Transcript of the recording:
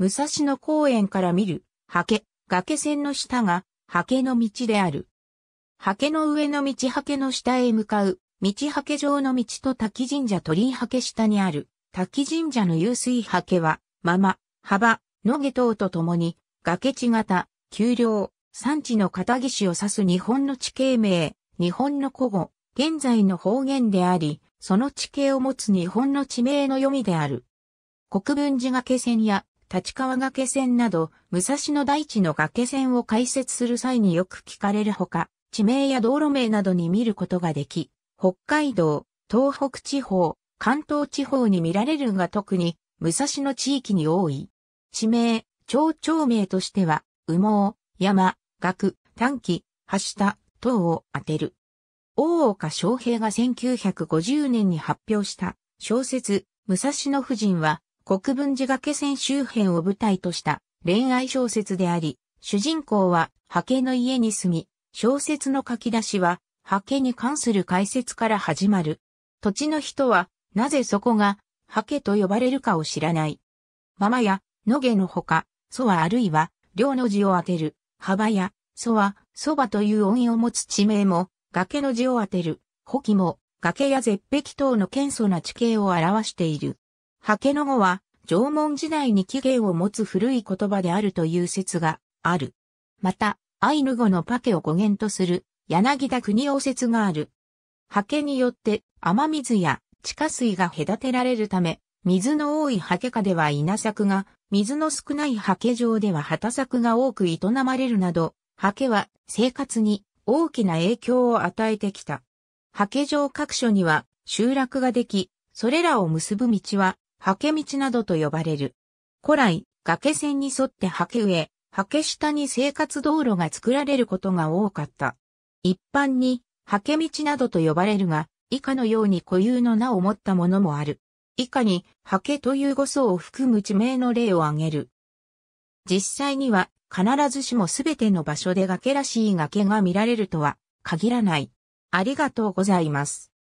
武蔵野公園から見る、ハケ、崖線の下が、ハケの道である。ハケの上の道ハケの下へ向かう、道ハケ上の道と滝神社鳥居ハケ下にある、滝神社の湧水ハケは、まま、幅、野毛等とともに、崖地型、丘陵、山地の片岸を指す日本の地形名、日本の古語、現在の方言であり、その地形を持つ日本の地名の読みである。国分寺崖線や立川崖線など、武蔵野大地の崖線を開設する際によく聞かれるほか、地名や道路名などに見ることができ、北海道、東北地方、関東地方に見られるが特に、武蔵野地域に多い。地名、町長名としては、羽毛、山、岳、短期、橋田、等を当てる。大岡昌平が1950年に発表した小説、武蔵野夫人は、国分寺崖線周辺を舞台とした恋愛小説であり、主人公は、ハケの家に住み、小説の書き出しは、ハケに関する解説から始まる。土地の人は、なぜそこが、ハケと呼ばれるかを知らない。ままや、野毛のほか、そはあるいは、両の字を当てる、幅や、そは、そばという音を持つ地名も、崖の字を当てる、ほきも、崖や絶壁等の謙素な地形を表している。ハケの語は、縄文時代に起源を持つ古い言葉であるという説がある。また、アイヌ語のパケを語源とする、柳田国王説がある。ハケによって、雨水や地下水が隔てられるため、水の多いハケ下では稲作が、水の少ないハケ上では畑作が多く営まれるなど、ハケは生活に大きな影響を与えてきた。ハケ上各所には集落ができ、それらを結ぶ道は刷毛道などと呼ばれる。古来、崖線に沿って刷毛上、刷毛下に生活道路が作られることが多かった。一般に、刷毛道などと呼ばれるが、以下のように固有の名を持ったものもある。以下に、刷毛という語層を含む地名の例を挙げる。実際には、必ずしもすべての場所で崖らしい崖が見られるとは限らない。ありがとうございます。